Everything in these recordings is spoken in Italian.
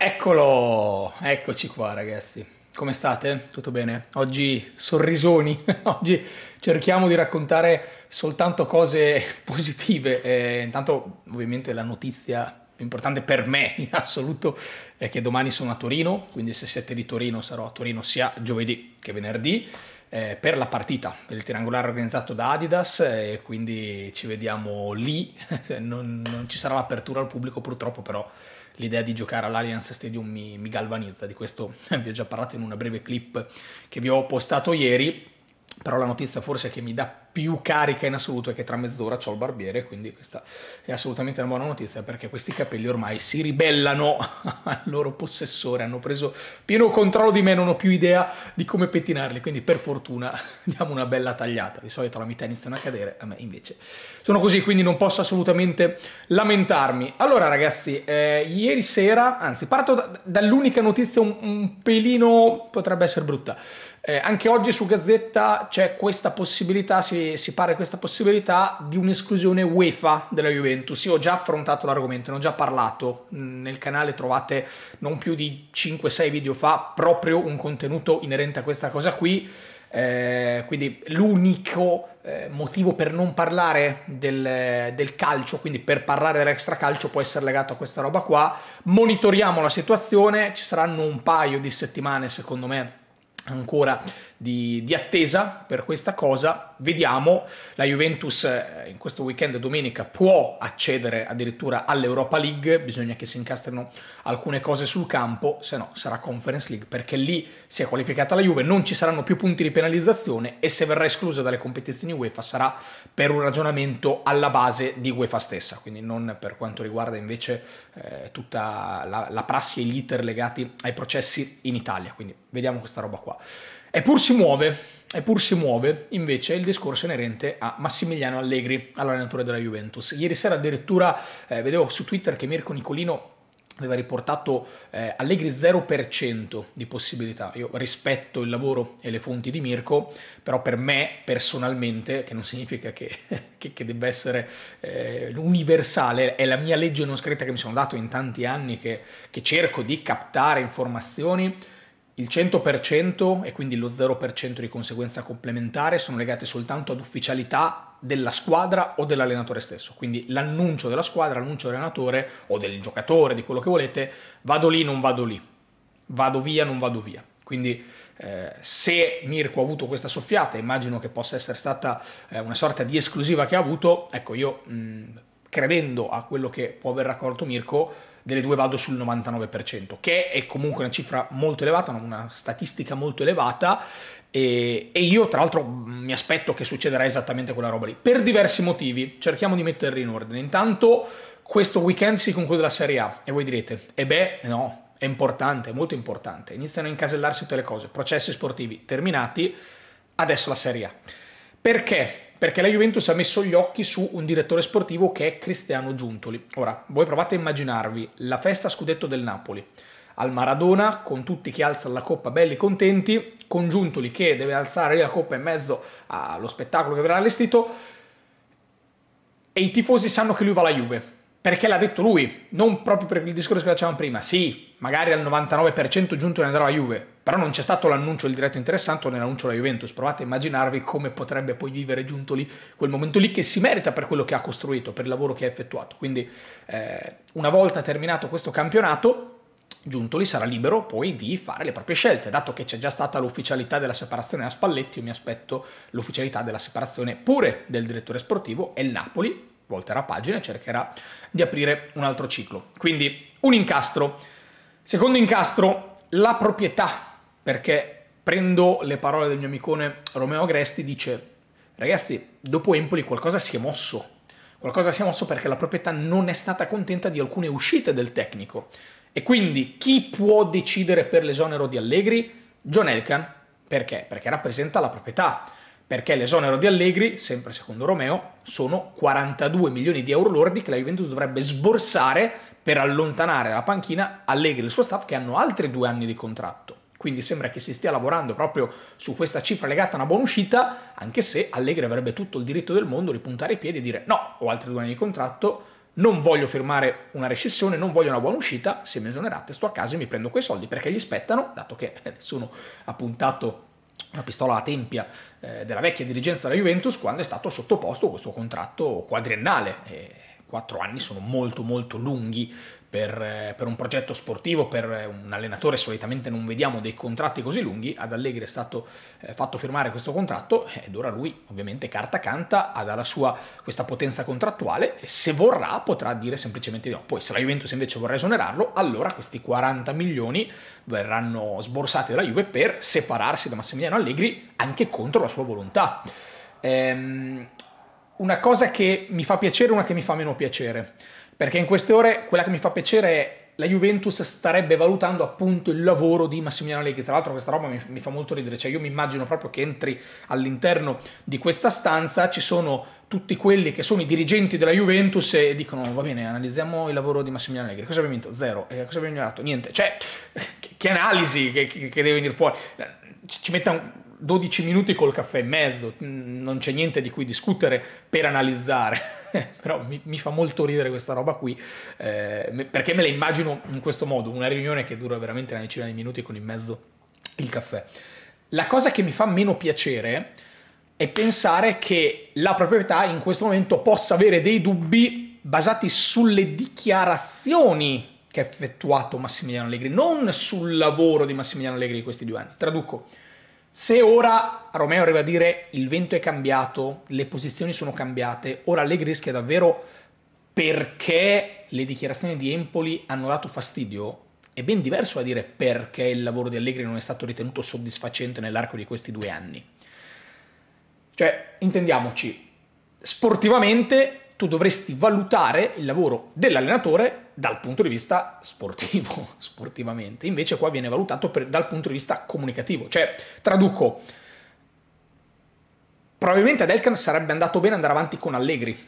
Eccolo, eccoci qua ragazzi. Come state? Tutto bene? Oggi sorrisoni, oggi cerchiamo di raccontare soltanto cose positive. E intanto ovviamente la notizia più importante per me in assoluto è che domani sono a Torino, quindi se siete di Torino sarò a Torino sia giovedì che venerdì eh, per la partita, il triangolare organizzato da Adidas eh, e quindi ci vediamo lì, non, non, ci sarà l'apertura al pubblico purtroppo però l'idea di giocare all'Alliance Stadium mi, mi galvanizza, di questo vi ho già parlato in una breve clip che vi ho postato ieri, però la notizia forse che mi dà più carica in assoluto è che tra mezz'ora ho il barbiere, quindi questa è assolutamente una buona notizia perché questi capelli ormai si ribellano al loro possessore, hanno preso pieno controllo di me, non ho più idea di come pettinarli, quindi per fortuna diamo una bella tagliata, di solito la metà iniziano a cadere, a me invece sono così, quindi non posso assolutamente lamentarmi. Allora ragazzi, eh, ieri sera, anzi parto da, dall'unica notizia un, un pelino, potrebbe essere brutta, eh, anche oggi su Gazzetta c'è questa possibilità, si si, si parla questa possibilità di un'esclusione UEFA della Juventus. Io ho già affrontato l'argomento, ne ho già parlato. Nel canale trovate non più di 5-6 video fa proprio un contenuto inerente a questa cosa qui. Eh, quindi l'unico eh, motivo per non parlare del, del, calcio, quindi per parlare dell'extracalcio, può essere legato a questa roba qua. Monitoriamo la situazione, ci saranno un paio di settimane, secondo me, ancora di, di attesa per questa cosa. Vediamo, la Juventus eh, in questo weekend domenica può accedere addirittura all'Europa League, bisogna che si incastrino alcune cose sul campo, se no sarà Conference League perché lì si è qualificata la Juve, non ci saranno più punti di penalizzazione e se verrà esclusa dalle competizioni UEFA sarà per un ragionamento alla base di UEFA stessa, quindi non per quanto riguarda invece eh, tutta la, la prassi e gli iter legati ai processi in Italia, quindi vediamo questa roba qua. Eppur si muove, eppur si muove invece il discorso inerente a Massimiliano Allegri, all'allenatore della Juventus. Ieri sera addirittura eh, vedevo su Twitter che Mirko Nicolino aveva riportato eh, Allegri 0% di possibilità. Io rispetto il lavoro e le fonti di Mirko, però per me personalmente, che non significa che, che, che debba essere eh, universale, è la mia legge non scritta che mi sono dato in tanti anni che, che cerco di captare informazioni il 100% e quindi lo 0% di conseguenza complementare sono legate soltanto ad ufficialità della squadra o dell'allenatore stesso. Quindi l'annuncio della squadra, l'annuncio dell'allenatore o del giocatore, di quello che volete, vado lì, non vado lì, vado via, non vado via. Quindi eh, se Mirko ha avuto questa soffiata, immagino che possa essere stata eh, una sorta di esclusiva che ha avuto, ecco io mh, credendo a quello che può aver raccolto Mirko, delle due vado sul 99%, che è comunque una cifra molto elevata, una statistica molto elevata e, e io tra l'altro mm, mi aspetto che succederà esattamente quella roba lì, per diversi motivi, cerchiamo di metterli in ordine. Intanto questo weekend si conclude la Serie A e voi direte, e eh beh no, è importante, è molto importante, iniziano a incasellarsi tutte le cose, processi sportivi terminati, adesso la Serie A. Perché? Perché la Juventus ha messo gli occhi su un direttore sportivo che è Cristiano Giuntoli. Ora, voi provate a immaginarvi la festa scudetto del Napoli, al Maradona, con tutti che alzano la coppa belli contenti, con Giuntoli che deve alzare la coppa in mezzo allo spettacolo che verrà allestito, e i tifosi sanno che lui va alla Juve. Perché l'ha detto lui, non proprio per il discorso che facevamo prima. Sì, magari al 99% Giuntoli andrà alla Juve, però non c'è stato l'annuncio del diretto interessante nell'annuncio della Juventus. Provate a immaginarvi come potrebbe poi vivere Giuntoli quel momento lì che si merita per quello che ha costruito, per il lavoro che ha effettuato. Quindi eh, una volta terminato questo campionato, Giuntoli sarà libero poi di fare le proprie scelte, dato che c'è già stata l'ufficialità della separazione a Spalletti, io mi aspetto l'ufficialità della separazione pure del direttore sportivo e il Napoli volterà pagina e cercherà di aprire un altro ciclo. Quindi un incastro. Secondo incastro, la proprietà perché prendo le parole del mio amicone Romeo Agresti, dice ragazzi, dopo Empoli qualcosa si è mosso, qualcosa si è mosso perché la proprietà non è stata contenta di alcune uscite del tecnico. E quindi chi può decidere per l'esonero di Allegri? John Elkan. Perché? Perché rappresenta la proprietà. Perché l'esonero di Allegri, sempre secondo Romeo, sono 42 milioni di euro lordi che la Juventus dovrebbe sborsare per allontanare dalla panchina Allegri e il suo staff che hanno altri due anni di contratto. Quindi sembra che si stia lavorando proprio su questa cifra legata a una buona uscita, anche se Allegri avrebbe tutto il diritto del mondo di puntare i piedi e dire no, ho altri due anni di contratto, non voglio firmare una recessione, non voglio una buona uscita, se mi esonerate sto a casa e mi prendo quei soldi perché gli spettano, dato che eh, nessuno ha puntato una pistola alla tempia eh, della vecchia dirigenza della Juventus quando è stato sottoposto questo contratto quadriennale. E quattro anni sono molto molto lunghi per, eh, per, un progetto sportivo, per eh, un allenatore solitamente non vediamo dei contratti così lunghi, ad Allegri è stato eh, fatto firmare questo contratto ed ora lui ovviamente carta canta ha dalla sua questa potenza contrattuale e se vorrà potrà dire semplicemente di no. Poi se la Juventus invece vorrà esonerarlo, allora questi 40 milioni verranno sborsati dalla Juve per separarsi da Massimiliano Allegri anche contro la sua volontà. Ehm, una cosa che mi fa piacere una che mi fa meno piacere. Perché in queste ore quella che mi fa piacere è la Juventus starebbe valutando appunto il lavoro di Massimiliano Allegri. Tra l'altro questa roba mi, mi, fa molto ridere, cioè io mi immagino proprio che entri all'interno di questa stanza, ci sono tutti quelli che sono i dirigenti della Juventus e dicono va bene, analizziamo il lavoro di Massimiliano Allegri. Cosa abbiamo vinto? Zero. Eh, cosa abbiamo ignorato? Niente. Cioè, che, che analisi che, che, deve venire fuori? Ci metta un, 12 minuti col caffè e mezzo, non c'è niente di cui discutere per analizzare. però mi, mi, fa molto ridere questa roba qui, eh, perché me la immagino in questo modo, una riunione che dura veramente una decina di minuti con in mezzo il caffè. La cosa che mi fa meno piacere è pensare che la proprietà in questo momento possa avere dei dubbi basati sulle dichiarazioni che ha effettuato Massimiliano Allegri, non sul lavoro di Massimiliano Allegri in questi due anni. Traduco se ora Romeo arriva a dire il vento è cambiato, le posizioni sono cambiate, ora Allegri rischia davvero perché le dichiarazioni di Empoli hanno dato fastidio, è ben diverso da dire perché il lavoro di Allegri non è stato ritenuto soddisfacente nell'arco di questi due anni. Cioè, intendiamoci, sportivamente tu dovresti valutare il lavoro dell'allenatore dal punto di vista sportivo, sportivamente. Invece qua viene valutato per, dal punto di vista comunicativo. Cioè, traduco, probabilmente ad Elkan sarebbe andato bene andare avanti con Allegri,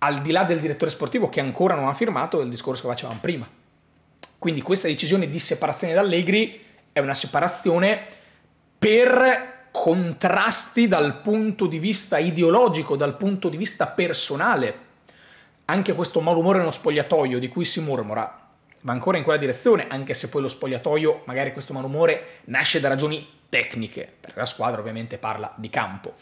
al di là del direttore sportivo che ancora non ha firmato il discorso che facevamo prima. Quindi questa decisione di separazione da Allegri è una separazione per contrasti dal punto di vista ideologico, dal punto di vista personale. Anche questo malumore nello spogliatoio di cui si mormora va ancora in quella direzione, anche se poi lo spogliatoio, magari questo malumore, nasce da ragioni tecniche, perché la squadra ovviamente parla di campo.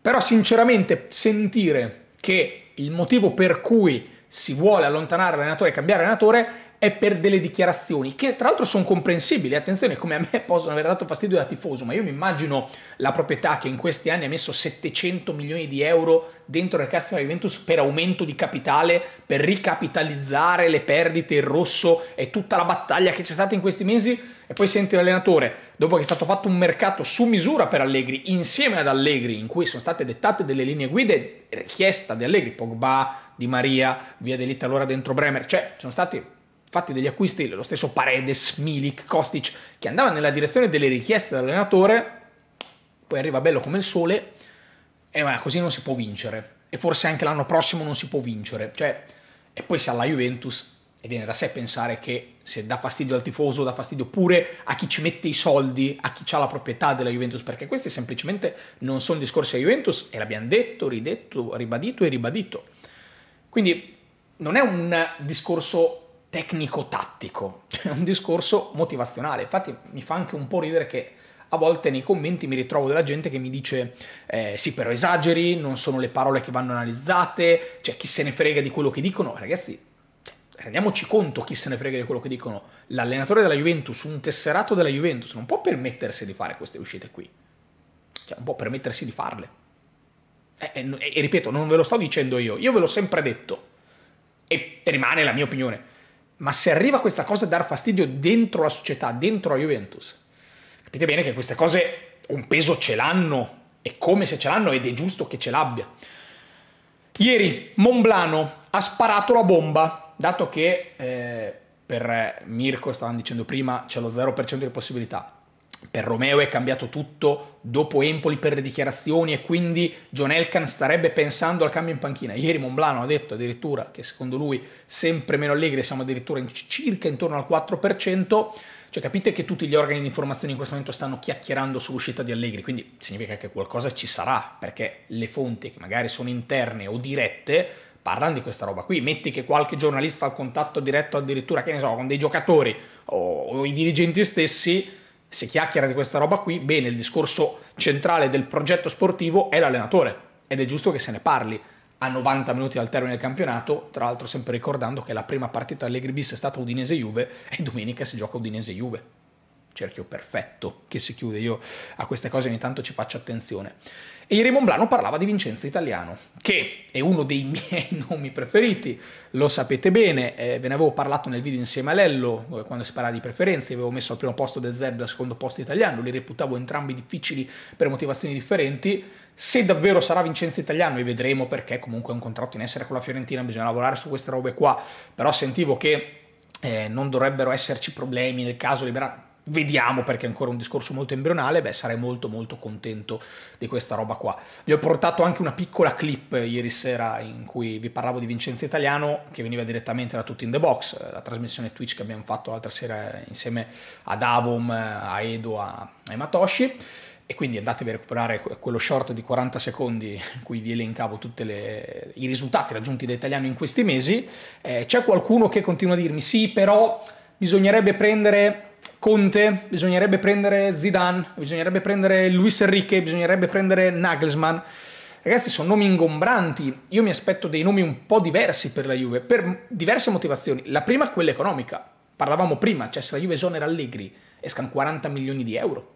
Però sinceramente sentire che il motivo per cui si vuole allontanare l'allenatore e cambiare allenatore è per delle dichiarazioni che tra l'altro sono comprensibili, attenzione come a me possono aver dato fastidio da tifoso, ma io mi immagino la proprietà che in questi anni ha messo 700 milioni di euro dentro le casse della Juventus per aumento di capitale, per ricapitalizzare le perdite, il rosso e tutta la battaglia che c'è stata in questi mesi e poi senti l'allenatore, dopo che è stato fatto un mercato su misura per Allegri, insieme ad Allegri, in cui sono state dettate delle linee guida richiesta di Allegri, Pogba, Di Maria, via allora dentro Bremer, cioè sono stati fatti degli acquisti, lo stesso Paredes, Milik, Kostic, che andava nella direzione delle richieste dell'allenatore, poi arriva bello come il sole, e eh, ma così non si può vincere. E forse anche l'anno prossimo non si può vincere. Cioè, e poi si ha la Juventus, e viene da sé pensare che se dà fastidio al tifoso, dà fastidio pure a chi ci mette i soldi, a chi ha la proprietà della Juventus, perché questi semplicemente non sono discorsi a Juventus, e l'abbiamo detto, ridetto, ribadito e ribadito. Quindi non è un discorso tecnico-tattico, cioè un discorso motivazionale. Infatti mi fa anche un po' ridere che a volte nei commenti mi ritrovo della gente che mi dice eh, sì però esageri, non sono le parole che vanno analizzate, cioè chi se ne frega di quello che dicono, ragazzi rendiamoci conto chi se ne frega di quello che dicono, l'allenatore della Juventus, un tesserato della Juventus non può permettersi di fare queste uscite qui, cioè non può permettersi di farle. E, eh, eh, e, e ripeto, non ve lo sto dicendo io, io ve l'ho sempre detto e rimane la mia opinione ma se arriva questa cosa a dar fastidio dentro la società, dentro la Juventus, capite bene che queste cose un peso ce l'hanno, e come se ce l'hanno ed è giusto che ce l'abbia. Ieri Monblano ha sparato la bomba, dato che eh, per Mirko, stavano dicendo prima, c'è lo 0% di possibilità per Romeo è cambiato tutto dopo Empoli per le dichiarazioni e quindi John Elkan starebbe pensando al cambio in panchina. Ieri Monblano ha detto addirittura che secondo lui sempre meno allegri, siamo addirittura in circa intorno al 4%, cioè capite che tutti gli organi di informazione in questo momento stanno chiacchierando sull'uscita di Allegri, quindi significa che qualcosa ci sarà, perché le fonti che magari sono interne o dirette parlano di questa roba qui. Metti che qualche giornalista ha contatto diretto addirittura, che ne so, con dei giocatori o, o i dirigenti stessi si chiacchiera di questa roba qui, bene, il discorso centrale del progetto sportivo è l'allenatore ed è giusto che se ne parli a 90 minuti dal termine del campionato, tra l'altro sempre ricordando che la prima partita Allegri bis è stata Udinese-Juve e domenica si gioca Udinese-Juve cerchio perfetto che si chiude. Io a queste cose ogni tanto ci faccio attenzione. E ieri Monblano parlava di Vincenzo Italiano, che è uno dei miei nomi preferiti, lo sapete bene, eh, ve ne avevo parlato nel video insieme a Lello, eh, quando si parlava di preferenze, avevo messo al primo posto De e al secondo posto Italiano, li reputavo entrambi difficili per motivazioni differenti, se davvero sarà Vincenzo Italiano, e vedremo perché comunque è un contratto in essere con la Fiorentina, bisogna lavorare su queste robe qua, però sentivo che eh, non dovrebbero esserci problemi nel caso liberare vediamo perché è ancora un discorso molto embrionale, beh sarei molto molto contento di questa roba qua. Vi ho portato anche una piccola clip eh, ieri sera in cui vi parlavo di Vincenzo Italiano che veniva direttamente da Tutti in the Box, eh, la trasmissione Twitch che abbiamo fatto l'altra sera insieme ad Avom, a Edo, a, a Matoshi e quindi andatevi a recuperare quello short di 40 secondi in cui vi elencavo tutti i risultati raggiunti da Italiano in questi mesi. Eh, c'è qualcuno che continua a dirmi sì però bisognerebbe prendere Conte, bisognerebbe prendere Zidane, bisognerebbe prendere Luis Enrique, bisognerebbe prendere Nagelsmann. Ragazzi, sono nomi ingombranti. Io mi aspetto dei nomi un po' diversi per la Juve, per diverse motivazioni. La prima quella economica. Parlavamo prima, cioè se la Juve esonera Allegri, escano 40 milioni di euro.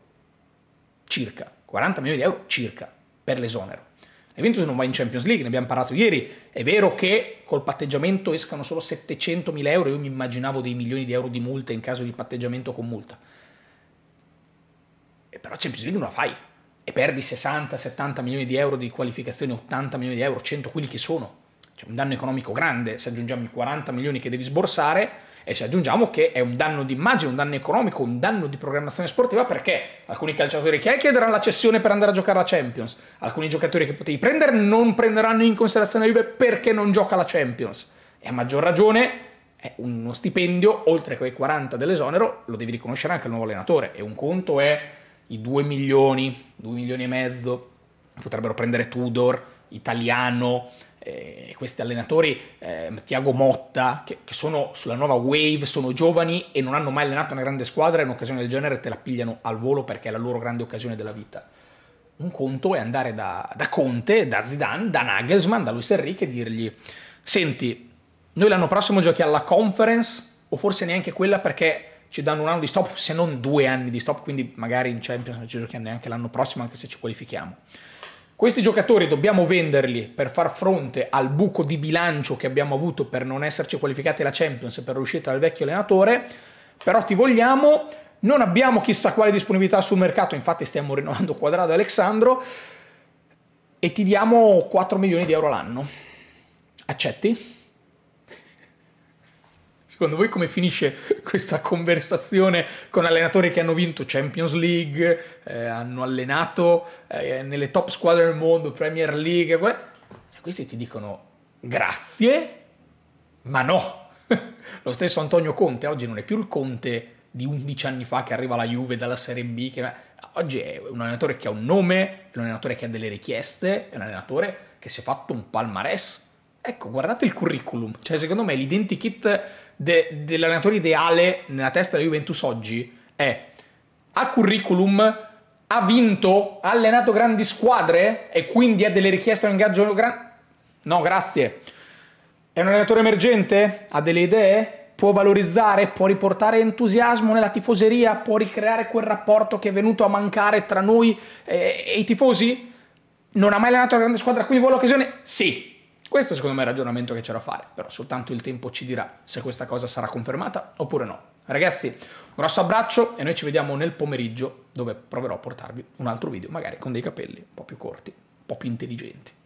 Circa. 40 milioni di euro circa per l'esonero. La Juventus non va in Champions League, ne abbiamo parlato ieri. È vero che col patteggiamento escano solo 700.000 euro, io mi immaginavo dei milioni di euro di multa in caso di patteggiamento con multa. E però Champions League non la fai. E perdi 60-70 milioni di euro di qualificazione, 80 milioni di euro, 100, quelli che sono. C'è un danno economico grande, se aggiungiamo i 40 milioni che devi sborsare e ci aggiungiamo che è un danno di immagine, un danno economico, un danno di programmazione sportiva perché alcuni calciatori che hai chiederanno la cessione per andare a giocare alla Champions, alcuni giocatori che potevi prendere non prenderanno in considerazione la Juve perché non gioca la Champions. E a maggior ragione uno stipendio, oltre che i 40 dell'esonero, lo devi riconoscere anche al nuovo allenatore. E un conto è i 2 milioni, 2 milioni e mezzo, potrebbero prendere Tudor, italiano, eh, questi allenatori, eh, Tiago Motta, che, che, sono sulla nuova wave, sono giovani e non hanno mai allenato una grande squadra e un'occasione del genere te la pigliano al volo perché è la loro grande occasione della vita. Un conto è andare da, da Conte, da Zidane, da Nagelsmann, da Luis Enrique e dirgli senti, noi l'anno prossimo giochi alla conference o forse neanche quella perché ci danno un anno di stop, se non due anni di stop, quindi magari in Champions non ci giochiamo neanche l'anno prossimo anche se ci qualifichiamo. Questi giocatori dobbiamo venderli per far fronte al buco di bilancio che abbiamo avuto per non esserci qualificati alla Champions e per l'uscita dal vecchio allenatore, però ti vogliamo, non abbiamo chissà quale disponibilità sul mercato, infatti stiamo rinnovando Quadrado e Alexandro, e ti diamo 4 milioni di euro l'anno. Accetti? Secondo voi come finisce questa conversazione con allenatori che hanno vinto Champions League, eh, hanno allenato eh, nelle top squadre del mondo, Premier League? Cioè, questi ti dicono grazie, ma no. Lo stesso Antonio Conte oggi non è più il Conte di 11 anni fa che arriva alla Juve dalla Serie B, che... oggi è un allenatore che ha un nome, è un allenatore che ha delle richieste, è un allenatore che si è fatto un palmarès Ecco, guardate il curriculum, cioè secondo me l'identikit de- dell'allenatore ideale nella testa della Juventus oggi è ha curriculum, ha vinto, ha allenato grandi squadre e quindi ha delle richieste di ingaggio grande. No, grazie. È un allenatore emergente? Ha delle idee? Può valorizzare, può riportare entusiasmo nella tifoseria, può ricreare quel rapporto che è venuto a mancare tra noi e, e i tifosi? Non ha mai allenato una grande squadra a cui vuole l'occasione? Sì, questo secondo me è il ragionamento che c'era a fare, però soltanto il tempo ci dirà se questa cosa sarà confermata oppure no. Ragazzi, un grosso abbraccio e noi ci vediamo nel pomeriggio dove proverò a portarvi un altro video, magari con dei capelli un po' più corti, un po' più intelligenti.